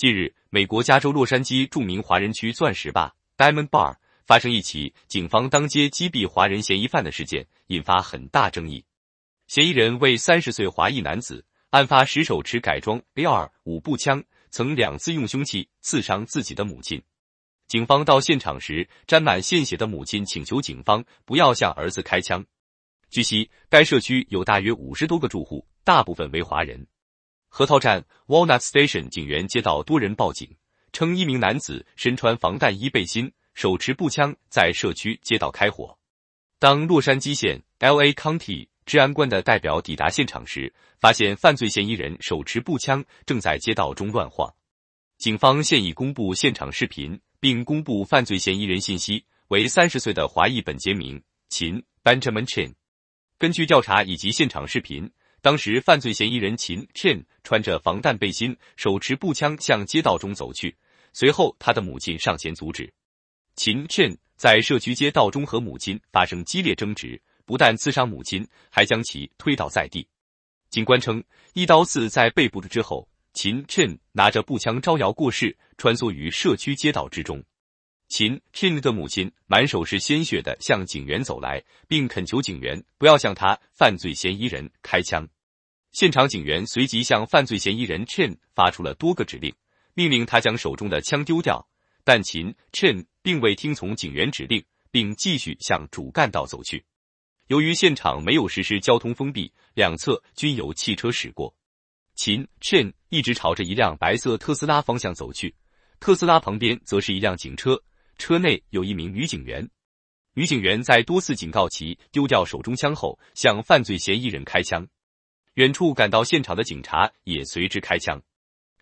近日，美国加州洛杉矶著名华人区钻石吧 Diamond Bar 发生一起警方当街击毙华人嫌疑犯的事件，引发很大争议。嫌疑人为三十岁华裔男子，案发时手持改装 A R 五步枪，曾两次用凶器刺伤自己的母亲。警方到现场时，沾满鲜血的母亲请求警方不要向儿子开枪。据悉，该社区有大约五十多个住户，大部分为华人。核桃站 Walnut Station 警员接到多人报警，称一名男子身穿防弹衣背心，手持步枪在社区街道开火。当洛杉矶县 L.A. County 治安官的代表抵达现场时，发现犯罪嫌疑人手持步枪正在街道中乱晃。警方现已公布现场视频，并公布犯罪嫌疑人信息为三十岁的华裔本杰明秦 Benjamin c h i n 根据调查以及现场视频。当时，犯罪嫌疑人秦 Chen 穿着防弹背心，手持步枪向街道中走去。随后，他的母亲上前阻止。秦 Chen 在社区街道中和母亲发生激烈争执，不但刺伤母亲，还将其推倒在地。警官称，一刀刺在背部的之后，秦 Chen 拿着步枪招摇过市，穿梭于社区街道之中。秦 Chen 的母亲满手是鲜血的向警员走来，并恳求警员不要向他犯罪嫌疑人开枪。现场警员随即向犯罪嫌疑人 Chen 发出了多个指令，命令他将手中的枪丢掉。但秦 Chen 并未听从警员指令，并继续向主干道走去。由于现场没有实施交通封闭，两侧均有汽车驶过。秦 Chen 一直朝着一辆白色特斯拉方向走去，特斯拉旁边则是一辆警车。车内有一名女警员，女警员在多次警告其丢掉手中枪后，向犯罪嫌疑人开枪。远处赶到现场的警察也随之开枪。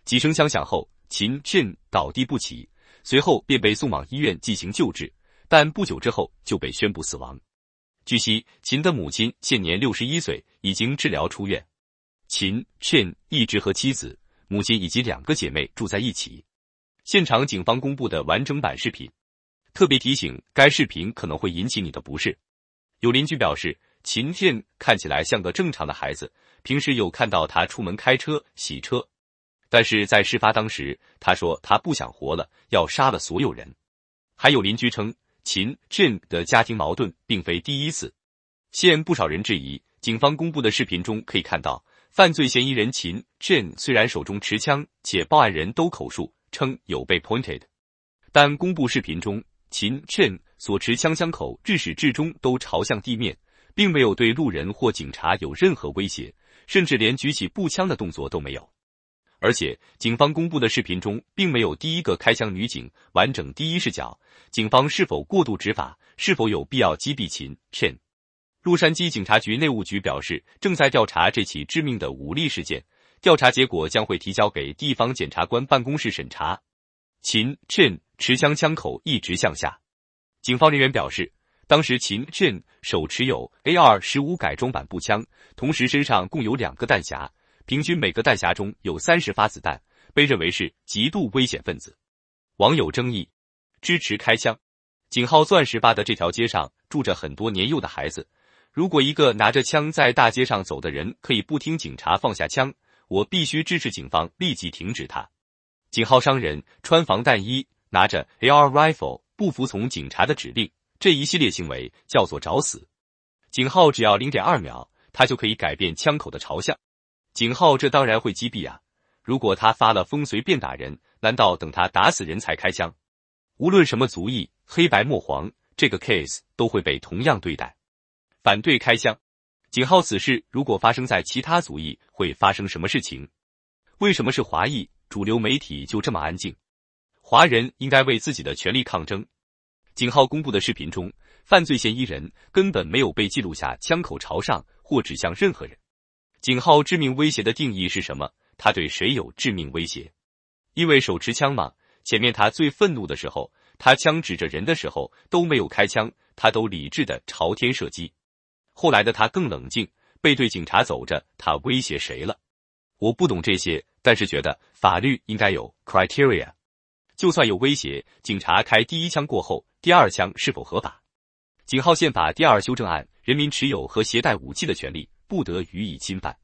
几声枪响后，秦俊倒地不起，随后便被送往医院进行救治，但不久之后就被宣布死亡。据悉，秦的母亲现年六十一岁，已经治疗出院。秦俊一直和妻子、母亲以及两个姐妹住在一起。现场警方公布的完整版视频。特别提醒：该视频可能会引起你的不适。有邻居表示，秦振看起来像个正常的孩子，平时有看到他出门开车、洗车，但是在事发当时，他说他不想活了，要杀了所有人。还有邻居称，秦振的家庭矛盾并非第一次。现不少人质疑，警方公布的视频中可以看到，犯罪嫌疑人秦振虽然手中持枪，且报案人都口述称有被 pointed，但公布视频中。秦 chen 所持枪枪口至始至终都朝向地面，并没有对路人或警察有任何威胁，甚至连举起步枪的动作都没有。而且，警方公布的视频中并没有第一个开枪女警完整第一视角。警方是否过度执法？是否有必要击毙秦 chen？洛杉矶警察局内务局表示，正在调查这起致命的武力事件，调查结果将会提交给地方检察官办公室审查。秦 chen。持枪枪口一直向下，警方人员表示，当时秦俊手持有 A 二十五改装版步枪，同时身上共有两个弹匣，平均每个弹匣中有三十发子弹，被认为是极度危险分子。网友争议，支持开枪。警号钻石坝的这条街上住着很多年幼的孩子，如果一个拿着枪在大街上走的人可以不听警察放下枪，我必须支持警方立即停止他。警号商人，穿防弹衣。拿着 AR rifle 不服从警察的指令，这一系列行为叫做找死。警号只要零点二秒，他就可以改变枪口的朝向。警号这当然会击毙啊！如果他发了疯随便打人，难道等他打死人才开枪？无论什么族裔，黑白墨黄，这个 case 都会被同样对待。反对开枪。警号此事如果发生在其他族裔，会发生什么事情？为什么是华裔？主流媒体就这么安静？华人应该为自己的权利抗争。警号公布的视频中，犯罪嫌疑人根本没有被记录下枪口朝上或指向任何人。警号致命威胁的定义是什么？他对谁有致命威胁？因为手持枪吗？前面他最愤怒的时候，他枪指着人的时候都没有开枪，他都理智的朝天射击。后来的他更冷静，背对警察走着。他威胁谁了？我不懂这些，但是觉得法律应该有 criteria。就算有威胁，警察开第一枪过后，第二枪是否合法？警号宪法第二修正案：人民持有和携带武器的权利不得予以侵犯。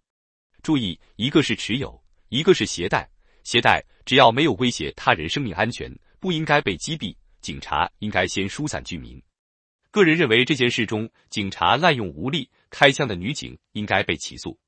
注意，一个是持有，一个是携带。携带只要没有威胁他人生命安全，不应该被击毙。警察应该先疏散居民。个人认为这件事中，警察滥用武力开枪的女警应该被起诉。